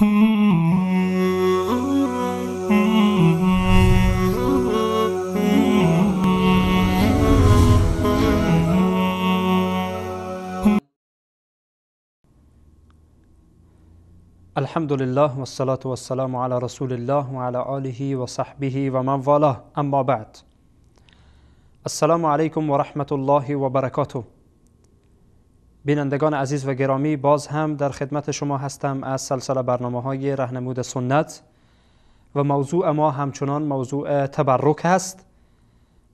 الحمد لله والصلاة والسلام على رسول الله وعلى آله وصحبه ومن والاه أما بعد السلام عليكم ورحمة الله وبركاته بینندگان عزیز و گرامی باز هم در خدمت شما هستم از سلسله برنامه های رهنمود سنت و موضوع ما همچنان موضوع تبرک است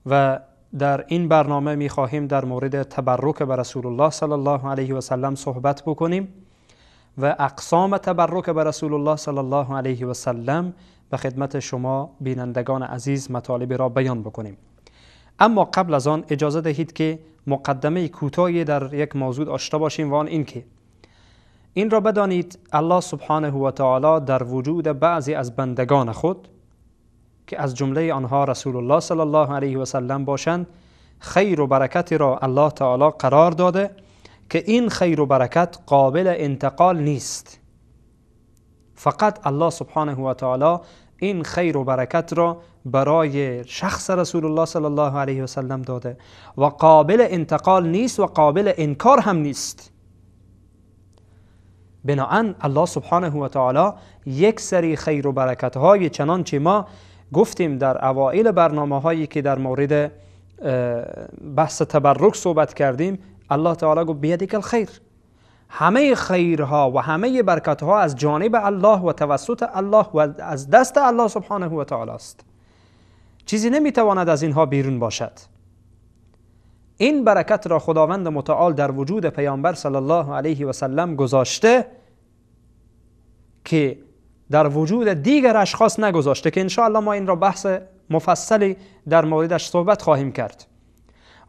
و در این برنامه می خواهیم در مورد تبرک به رسول الله صلی الله علیه و سلم صحبت بکنیم و اقسام تبرک به رسول الله صلی الله علیه و سلم به خدمت شما بینندگان عزیز مطالب را بیان بکنیم اما قبل از آن اجازه دهید که مقدمه کوتاهی در یک موضوع داشته باشیم و آن این که این را بدانید الله سبحانه و تعالی در وجود بعضی از بندگان خود که از جمله آنها رسول الله صلی الله علیه و سلم باشند خیر و برکتی را الله تعالی قرار داده که این خیر و برکت قابل انتقال نیست فقط الله سبحانه و تعالی این خیر و برکت را برای شخص رسول الله صلی الله علیه و سلم داده و قابل انتقال نیست و قابل انکار هم نیست بناهن الله سبحانه و تعالی یک سری خیر و برکت های چنانچه ما گفتیم در اوائل برنامه هایی که در مورد بحث تبرک صحبت کردیم الله تعالی گفت بیدک خیر همه خیرها و همه برکتها از جانب الله و توسط الله و از دست الله سبحانه و تعالی است چیزی نمیتواند از اینها بیرون باشد این برکت را خداوند متعال در وجود پیامبر صلی الله علیه و سلم گذاشته که در وجود دیگر اشخاص نگذاشته که الله ما این را بحث مفصلی در موردش صحبت خواهیم کرد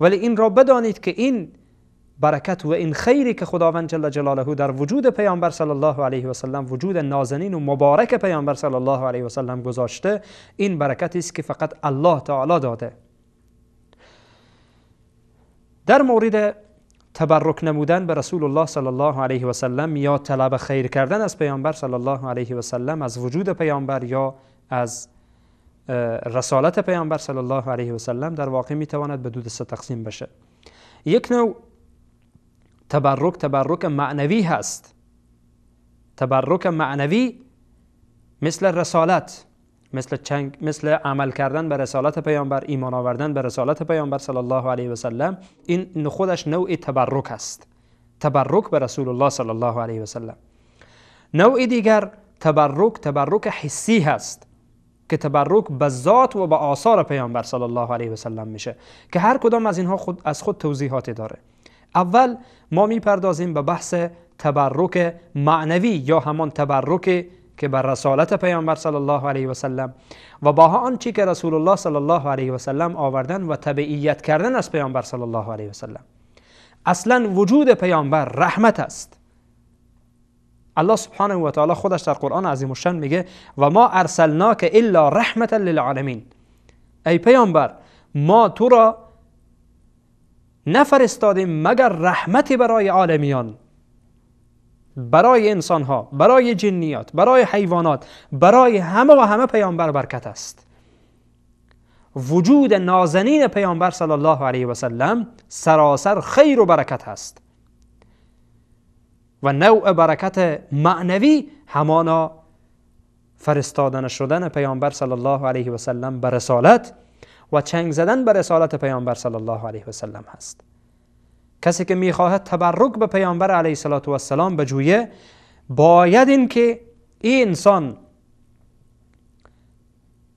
ولی این را بدانید که این برکت و این خیری که خداوند جل جلاله در وجود پیامبر صلی الله علیه و سلم وجود نازنین و مبارک پیامبر صلی الله علیه و سلم گذاشته این برکتی است که فقط الله تعالی داده در مورد تبرک نمودن به رسول الله صلی الله علیه و سلم یا طلب خیر کردن از پیامبر صلی الله علیه و سلم از وجود پیامبر یا از رسالت پیامبر صلی الله علیه و سلم در واقع می تواند به دو دسته تقسیم بشه یک نوع تبرک تبرک معنوی هست تبرک معنوی مثل رسالت مثل, مثل عمل کردن به رسالت پیامبر ایمان آوردن به رسالت پیامبر صلی الله علیه و سلم این خودش نوع تبرک است تبرک به رسول الله صلی الله علیه و سلم نوع دیگر تبرک تبرک حسی هست که تبرک به ذات و به آثار پیامبر صلی الله علیه و سلم میشه که هر کدام از اینها خود از خود توضیحاتی داره اول ما میپردازیم به بحث تبرک معنوی یا همان تبرک که بر رسالت پیامبر صلی الله علیه و سلم و با آنچه که رسول الله صلی الله علیه و سلم آوردن و تبعیت کردن از پیامبر صلی الله علیه و سلم اصلا وجود پیامبر رحمت است الله سبحانه و تعالی خودش در قرآن عظیم الشان میگه و ما ارسلناک الا رحمتا للعالمین ای پیامبر ما تو را نفرستادیم مگر رحمتی برای عالمیان برای انسانها برای جنیات برای حیوانات برای همه و همه پیامبر برکت است وجود نازنین پیامبر صلی الله علیه و سلم سراسر خیر و برکت است و نوع برکت معنوی همانا فرستادن شدن پیامبر صلی الله علیه و سلم به رسالت و چنگ زدن به رسالت پیامبر صلی الله علیه و هست کسی که میخواهد تبرک به پیامبر علیه و السلام بجویه باید این که این انسان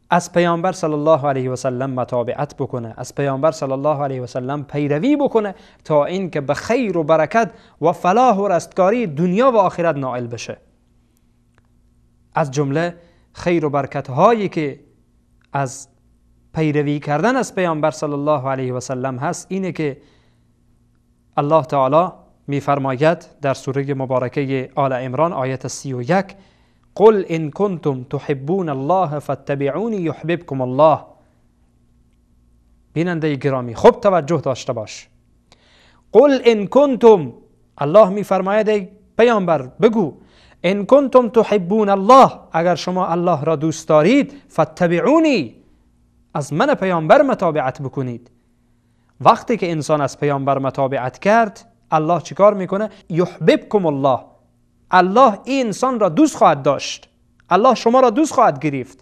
از پیامبر صلی الله علیه و سلم متابعت بکنه از پیامبر صلی الله علیه و سلم پیروی بکنه تا اینکه به خیر و برکت و فلاح و رستگاری دنیا و آخرت نائل بشه از جمله خیر و برکت هایی که از پیروی کردن از پیامبر صلی الله علیه و سلم هست اینه که الله تعالی میفرماید در سوره مبارکه آل عمران آیت 31 قل ان کنتم تحبون الله فاتبعونی یحببکم الله بیننده گرامی خوب توجه داشته باش قل ان کنتم الله میفرماید پیامبر بگو ان کنتم تحبون الله اگر شما الله را دوست دارید فاتبعونی از من پیامبر متابعت بکنید وقتی که انسان از پیامبر متابعت کرد الله چیکار میکنه یحببکم الله الله این انسان را دوست خواهد داشت الله شما را دوست خواهد گرفت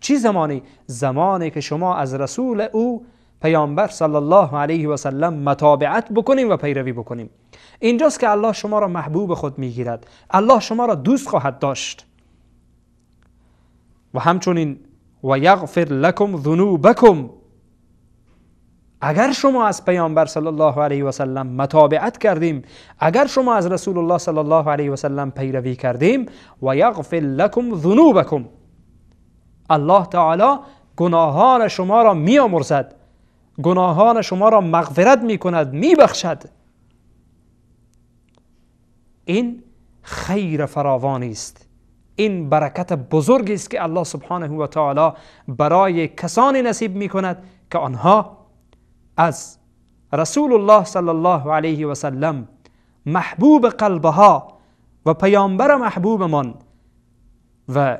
چی زمانی زمانی که شما از رسول او پیامبر صلی الله علیه و سلم متابعت بکنیم و پیروی بکنیم اینجاست که الله شما را محبوب خود میگیرد الله شما را دوست خواهد داشت و همچنین و یغفر لکم ذنوبکم اگر شما از پیامبر صلی الله علیه و سلم متابعت کردیم اگر شما از رسول الله صلی الله علیه و سلم پیروی کردیم و یغفر لکم ذنوبکم الله تعالی گناهان شما را میامرزد گناهان شما را مغفرت می کند می این خیر فراوانی است این برکت بزرگی است که الله سبحانه و تعالی برای کسانی نصیب می کند که آنها از رسول الله صلی الله علیه و سلم محبوب قلبها و پیامبر محبوبمان و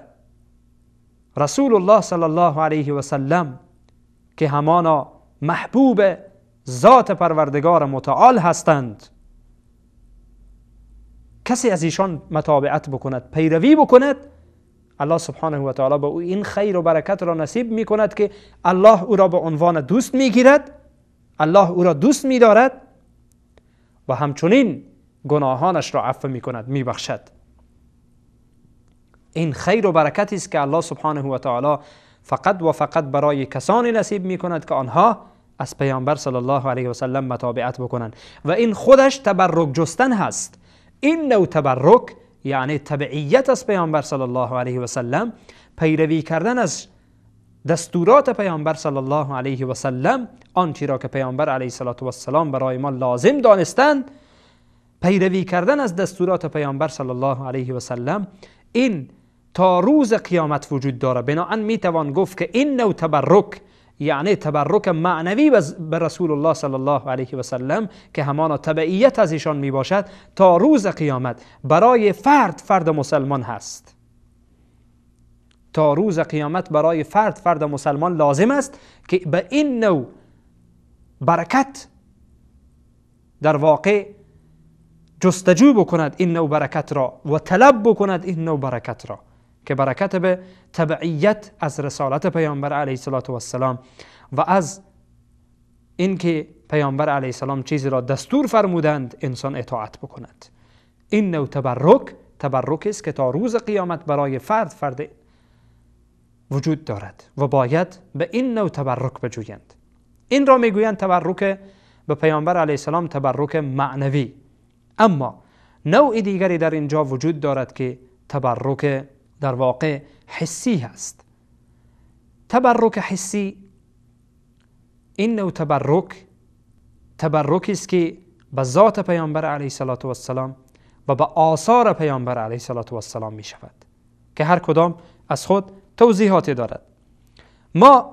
رسول الله صلی الله علیه و سلم که همانا محبوب ذات پروردگار متعال هستند کسی از ایشان متابعت بکند پیروی بکند الله سبحانه و تعالی به او این خیر و برکت را نصیب می کند که الله او را به عنوان دوست می گیرد الله او را دوست می دارد و همچنین گناهانش را عفو می کند می بخشد این خیر و برکتی است که الله سبحانه و تعالی فقط و فقط برای کسانی نصیب می کند که آنها از پیامبر صلی الله علیه و سلم متابعت بکنند و این خودش تبرک جستن هست این نوع تبرک یعنی تبعیت از پیامبر صلی الله علیه و سلم پیروی کردن از دستورات پیامبر صلی الله علیه و سلم آنچه را که پیامبر علیه السلام برای ما لازم دانستند پیروی کردن از دستورات پیامبر صلی الله علیه و سلم این تا روز قیامت وجود داره بناهن می توان گفت که این نوع تبرک یعنی تبرک معنوی به رسول الله صلی الله علیه و سلم که همانا تبعیت از ایشان می باشد تا روز قیامت برای فرد فرد مسلمان هست تا روز قیامت برای فرد فرد مسلمان لازم است که به این نوع برکت در واقع جستجو بکند این نوع برکت را و طلب بکند این نوع برکت را که برکت به تبعیت از رسالت پیامبر علیه السلام و از اینکه پیامبر علیه السلام چیزی را دستور فرمودند انسان اطاعت بکند این نوع تبرک تبرک است که تا روز قیامت برای فرد فرد وجود دارد و باید به این نوع تبرک بجویند این را میگویند تبرک به پیامبر علیه السلام تبرک معنوی اما نوع دیگری در اینجا وجود دارد که تبرک در واقع حسی هست تبرک حسی این نوع تبرک تبرکی است که به ذات پیامبر علیه صلات و السلام و به آثار پیامبر علیه صلات و السلام می شود که هر کدام از خود توضیحاتی دارد ما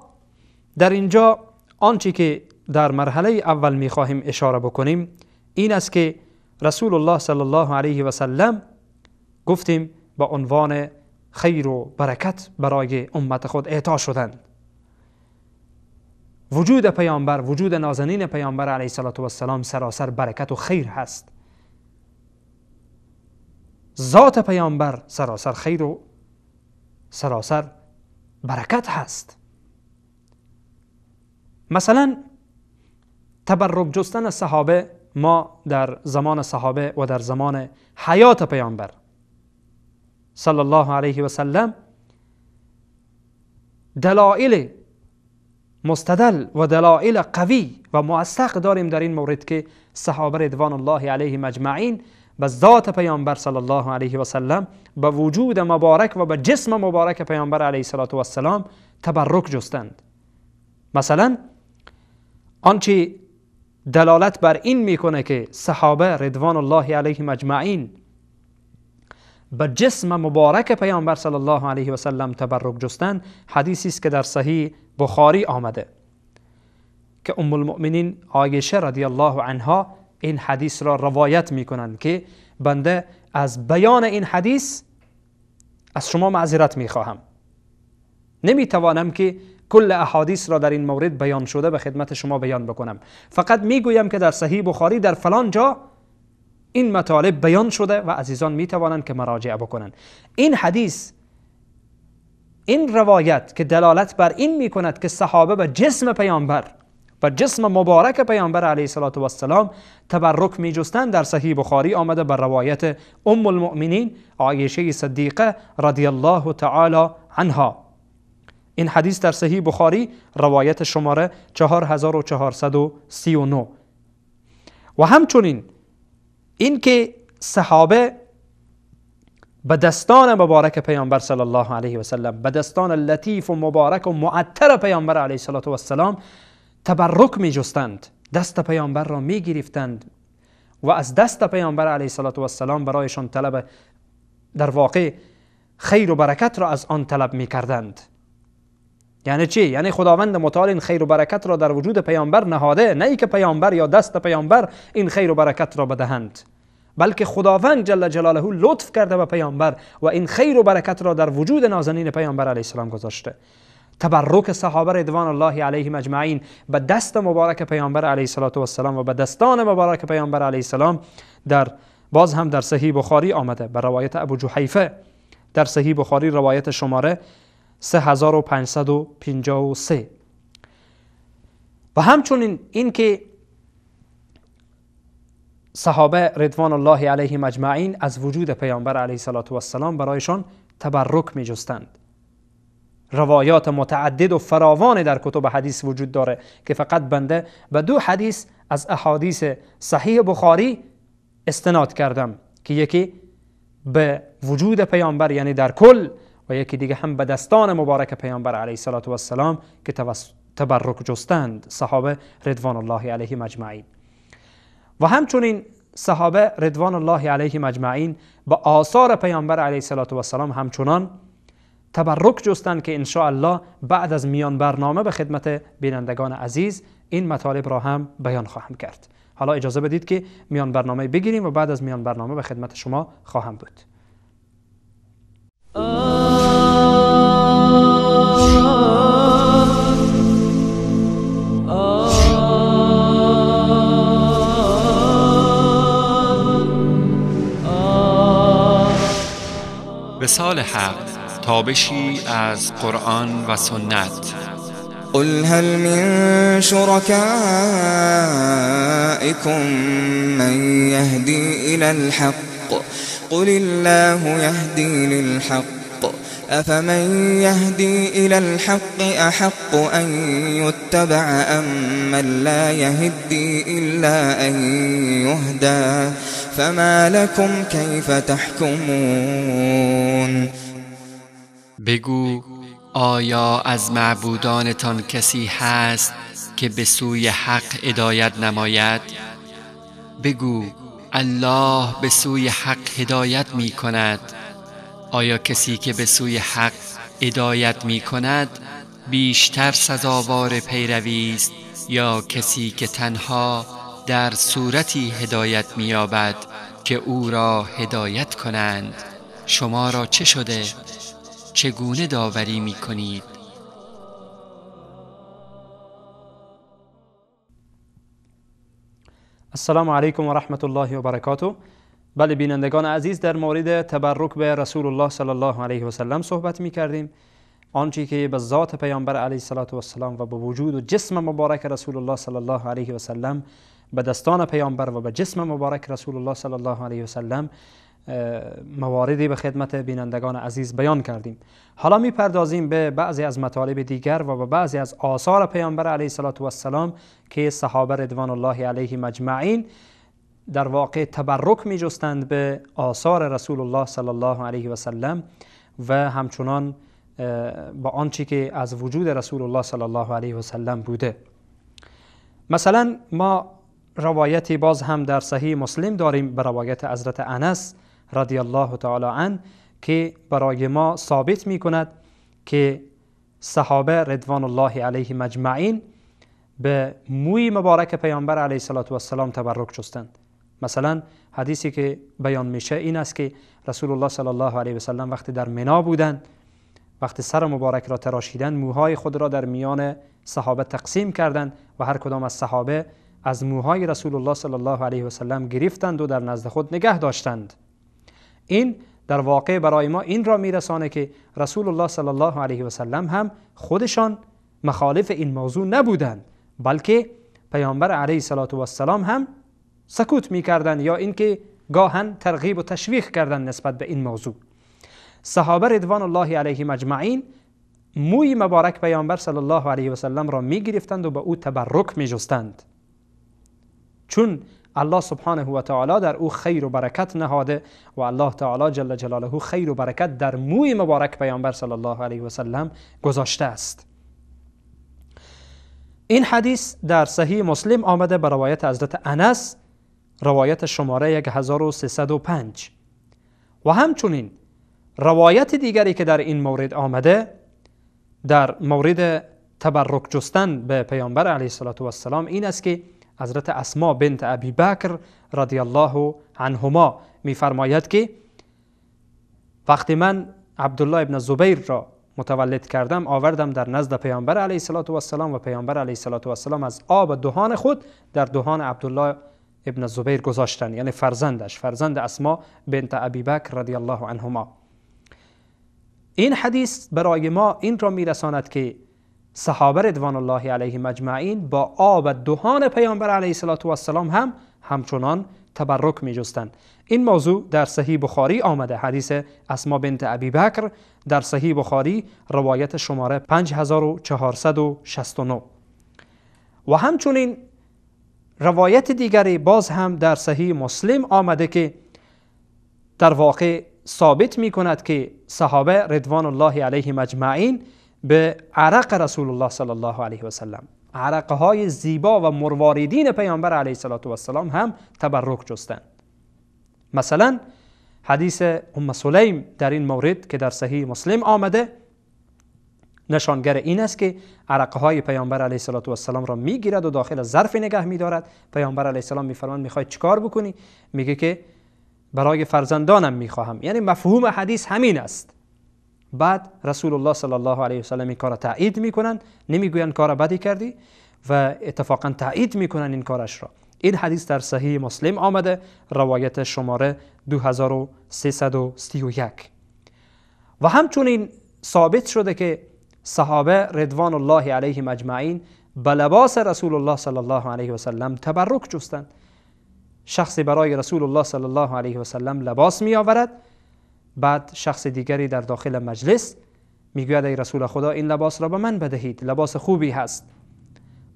در اینجا آنچه که در مرحله اول می خواهیم اشاره بکنیم این است که رسول الله صلی الله علیه و سلم گفتیم به عنوان خیر و برکت برای امت خود اعطا شدند وجود پیامبر وجود نازنین پیامبر علیه صلات و السلام سراسر برکت و خیر هست ذات پیامبر سراسر خیر و سراسر برکت هست مثلا تبرک جستن صحابه ما در زمان صحابه و در زمان حیات پیامبر صلی الله علیه و سلم دلائل مستدل و دلائل قوی و موثق داریم در این مورد که صحابه رضوان الله علیه مجمعین به ذات پیامبر صلی الله علیه و سلم به وجود مبارک و به جسم مبارک پیامبر علیه صلات و السلام تبرک جستند مثلا آنچه دلالت بر این میکنه که صحابه رضوان الله علیه مجمعین به جسم مبارک پیامبر صلی الله علیه و سلم تبرک جستن حدیثی است که در صحیح بخاری آمده که ام المؤمنین عایشه رضی الله عنها این حدیث را روایت می کنند که بنده از بیان این حدیث از شما معذرت می خواهم نمی توانم که کل احادیث را در این مورد بیان شده به خدمت شما بیان بکنم فقط می گویم که در صحیح بخاری در فلان جا این مطالب بیان شده و عزیزان می توانند که مراجعه بکنند این حدیث این روایت که دلالت بر این می کند که صحابه به جسم پیامبر و جسم مبارک پیامبر علیه صلات و السلام تبرک می جستن در صحیح بخاری آمده بر روایت ام المؤمنین عایشه صدیقه رضی الله تعالی عنها این حدیث در صحیح بخاری روایت شماره 4439 و همچنین این که صحابه به دستان مبارک پیامبر صلی الله علیه و سلم به دستان لطیف و مبارک و معطر پیامبر علیه و السلام تبرک می جستند دست پیامبر را می گرفتند و از دست پیامبر علیه و السلام برایشان طلب در واقع خیر و برکت را از آن طلب می کردند یعنی چی یعنی خداوند متعال این خیر و برکت را در وجود پیامبر نهاده نه اینکه که پیامبر یا دست پیامبر این خیر و برکت را بدهند بلکه خداوند جل جلاله لطف کرده به پیامبر و این خیر و برکت را در وجود نازنین پیامبر علیه السلام گذاشته تبرک صحابه رضوان الله علیهم اجمعین به دست مبارک پیامبر علیه السلام و به دستان مبارک پیامبر علیه السلام در باز هم در صحیح بخاری آمده بر روایت ابو جحیفه در صحیح بخاری روایت شماره 3553 و همچنین اینکه صحابه رضوان الله علیهم مجمعین از وجود پیامبر علیه صلات و السلام برایشان تبرک می جستند روایات متعدد و فراوان در کتب حدیث وجود داره که فقط بنده به دو حدیث از احادیث صحیح بخاری استناد کردم که یکی به وجود پیامبر یعنی در کل و یکی دیگه هم به دستان مبارک پیامبر علیه صلات و السلام که تبرک جستند صحابه ردوان الله علیه مجمعین و همچنین صحابه ردوان الله علیه مجمعین به آثار پیامبر علیه صلات و السلام همچنان تبرک جستند که الله بعد از میان برنامه به خدمت بینندگان عزیز این مطالب را هم بیان خواهم کرد حالا اجازه بدید که میان برنامه بگیریم و بعد از میان برنامه به خدمت شما خواهم بود به سال حق تابشی از قرآن و سنت قل هل من شركائكم من يهدي إلى الحق قل الله يهدي للحق أفمن يهدي إلى الحق أحق أن يتبع أم من لا يهدي إلا أن يهدى فما لکم کیف تحکمون بگو آیا از معبودانتان کسی هست که به سوی حق هدایت نماید بگو الله به سوی حق هدایت می کند آیا کسی که به سوی حق هدایت می کند بیشتر سزاوار پیروی است یا کسی که تنها در صورتی هدایت مییابد که او را هدایت کنند شما را چه شده چگونه داوری می السلام علیکم و رحمت الله و برکاته بله بینندگان عزیز در مورد تبرک به رسول الله صلی الله علیه و سلم صحبت می کردیم آنچه که به ذات پیامبر علیه السلام و به وجود و جسم مبارک رسول الله صلی الله علیه و سلم به دستان پیامبر و به جسم مبارک رسول الله صلی الله علیه وسلم مواردی به خدمت بینندگان عزیز بیان کردیم حالا میپردازیم به بعضی از مطالب دیگر و به بعضی از آثار پیامبر علیه و السلام که صحابه ردوان الله علیه مجمعین در واقع تبرک می جستند به آثار رسول الله صلی الله علیه و سلم و همچنان با آنچه که از وجود رسول الله صلی الله علیه و سلم بوده مثلا ما روایتی باز هم در صحیح مسلم داریم به روایت حضرت انس رضی الله تعالی عنه که برای ما ثابت می کند که صحابه رضوان الله علیه مجمعین به موی مبارک پیامبر علیه سلام و السلام تبرک جستند مثلا حدیثی که بیان میشه این است که رسول الله صلی الله علیه وسلم وقتی در منا بودند وقتی سر مبارک را تراشیدند موهای خود را در میان صحابه تقسیم کردند و هر کدام از صحابه از موهای رسول الله صلی الله علیه و سلم گرفتند و در نزد خود نگه داشتند این در واقع برای ما این را میرسانه که رسول الله صلی الله علیه و سلم هم خودشان مخالف این موضوع نبودند بلکه پیامبر علیه و السلام هم سکوت میکردند یا اینکه گاهن ترغیب و تشویق کردند نسبت به این موضوع صحابه رضوان الله علیه مجمعین موی مبارک پیامبر صلی الله علیه و سلم را میگرفتند و به او تبرک میجستند. چون الله سبحانه و تعالی در او خیر و برکت نهاده و الله تعالی جل جلاله خیر و برکت در موی مبارک پیامبر صلی الله علیه و سلم گذاشته است این حدیث در صحیح مسلم آمده به روایت حضرت انس روایت شماره 1305 و همچنین روایت دیگری که در این مورد آمده در مورد تبرک جستن به پیامبر علیه السلام این است که حضرت اسما بنت ابی بکر رضی الله عنهما میفرماید که وقتی من عبدالله ابن زبیر را متولد کردم آوردم در نزد پیامبر علیه السلام و السلام و پیامبر علیه السلام از آب دهان خود در دهان عبدالله ابن زبیر گذاشتن یعنی فرزندش فرزند اسما بنت ابی بکر رضی الله عنهما این حدیث برای ما این را میرساند که صحابه رضوان الله علیه مجمعین با آب دهان پیامبر علیه السلام هم همچنان تبرک می این موضوع در صحیح بخاری آمده حدیث اسما بنت ابی بکر در صحیح بخاری روایت شماره 5469 و همچنین روایت دیگری باز هم در صحیح مسلم آمده که در واقع ثابت می کند که صحابه رضوان الله علیه مجمعین به عرق رسول الله صلی الله علیه و سلم عرقه های زیبا و مرواریدین پیامبر علیه صلات و السلام هم تبرک جستند مثلا حدیث ام سلیم در این مورد که در صحیح مسلم آمده نشانگر این است که عرقهای های پیامبر علیه صلات و السلام را میگیرد و داخل ظرف نگه میدارد پیامبر علیه السلام میفرمان میخوای چیکار بکنی میگه که برای فرزندانم میخواهم یعنی مفهوم حدیث همین است بعد رسول الله صلی الله علیه وسلم این کار را تایید میکنن نمیگویند کار بدی کردی و اتفاقا تایید میکنن این کارش را این حدیث در صحیح مسلم آمده روایت شماره 2331 و همچنین ثابت شده که صحابه ردوان الله علیه مجمعین به لباس رسول الله صلی الله علیه و سلم تبرک جستند شخصی برای رسول الله صلی الله علیه و سلم لباس می آورد بعد شخص دیگری در داخل مجلس میگوید ای رسول خدا این لباس را به من بدهید لباس خوبی هست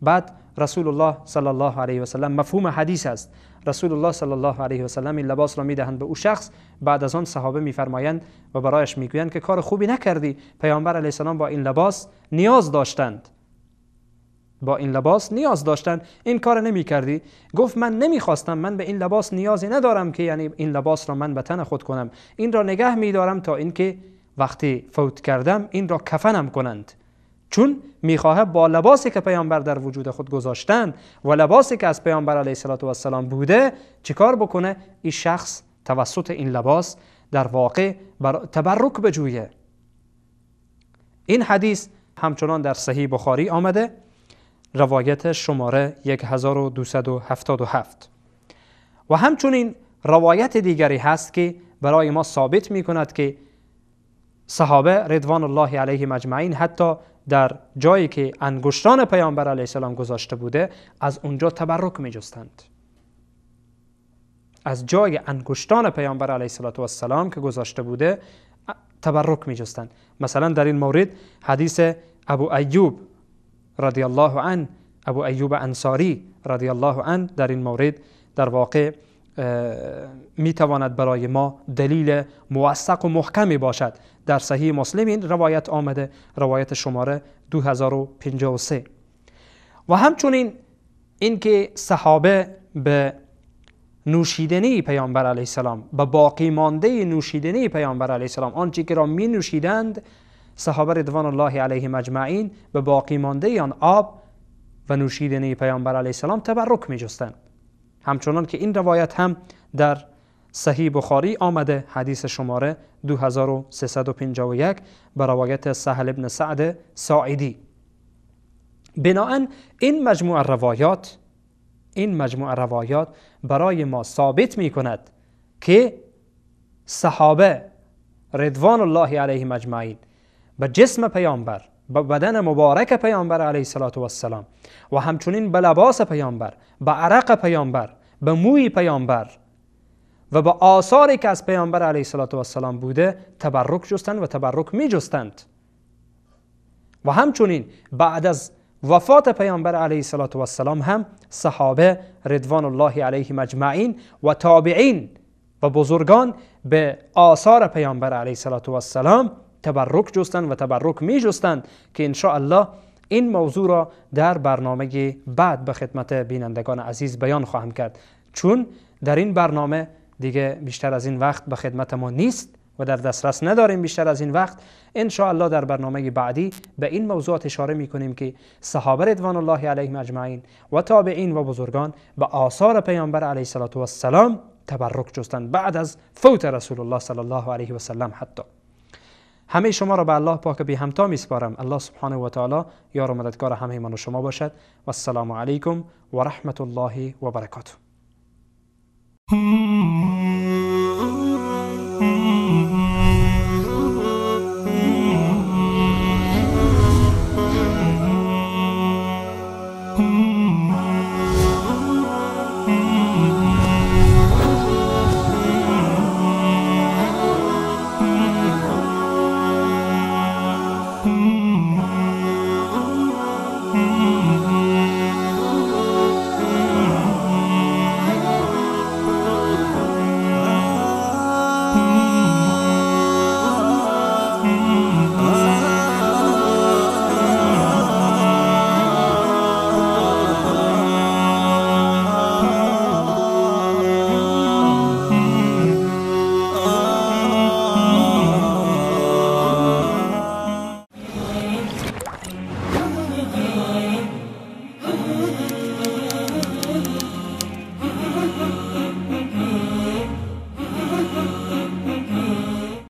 بعد رسول الله صلی الله علیه و سلم مفهوم حدیث است رسول الله صلی الله علیه و سلم این لباس را میدهند به او شخص بعد از آن صحابه میفرمایند و برایش میگویند که کار خوبی نکردی پیامبر علیه السلام با این لباس نیاز داشتند با این لباس نیاز داشتن این کار نمی کردی گفت من نمیخواستم من به این لباس نیازی ندارم که یعنی این لباس را من به تن خود کنم این را نگه دارم تا اینکه وقتی فوت کردم این را کفنم کنند چون خواهد با لباسی که پیامبر در وجود خود گذاشتن و لباسی که از پیامبر علیه و السلام بوده چیکار بکنه این شخص توسط این لباس در واقع بر... تبرک بجویه این حدیث همچنان در صحیح بخاری آمده روایت شماره 1277 و همچنین روایت دیگری هست که برای ما ثابت می کند که صحابه ردوان الله علیه مجمعین حتی در جایی که انگشتان پیامبر علیه السلام گذاشته بوده از اونجا تبرک می جستند. از جای انگشتان پیامبر علیه السلام که گذاشته بوده تبرک می جستند. مثلا در این مورد حدیث ابو ایوب رضی الله عنه ابو ایوب انصاری رضی الله عنه در این مورد در واقع میتواند برای ما دلیل موثق و محکمی باشد در صحیح مسلم این روایت آمده روایت شماره 2053 و همچنین اینکه صحابه به نوشیدنی پیامبر علیه السلام به باقی مانده نوشیدنی پیامبر علیه السلام آنچه که را می نوشیدند صحابه رضوان الله علیهم اجمعین به باقی مانده آن آب و نوشیدنی پیامبر علیه السلام تبرک می جستن. همچنان که این روایت هم در صحیح بخاری آمده حدیث شماره 2351 به روایت سهل ابن سعد ساعدی بناهن این مجموع روایات این مجموع روایات برای ما ثابت می کند که صحابه ردوان الله علیه مجمعین به جسم پیامبر به بدن مبارک پیامبر علیه و السلام و همچنین به لباس پیامبر به عرق پیامبر به موی پیامبر و به آثاری که از پیامبر علیه و السلام بوده تبرک جستند و تبرک می جستند و همچنین بعد از وفات پیامبر علیه و السلام هم صحابه رضوان الله علیه مجمعین و تابعین و بزرگان به آثار پیامبر علیه و السلام تبرک جستند و تبرک می جستند که انشاء الله این موضوع را در برنامه بعد به خدمت بینندگان عزیز بیان خواهم کرد چون در این برنامه دیگه بیشتر از این وقت به خدمت ما نیست و در دسترس نداریم بیشتر از این وقت ان الله در برنامه بعدی به این موضوعات اشاره می کنیم که صحابه رضوان الله علیهم اجمعین و تابعین و بزرگان به آثار پیامبر علیه السلام تبرک جستند بعد از فوت رسول الله صلی الله علیه و سلم حتی همه شما را به الله پاک بی همتا سپارم. الله سبحانه و تعالی یار و مددگار همه من و شما باشد و السلام علیکم و رحمت الله و برکاته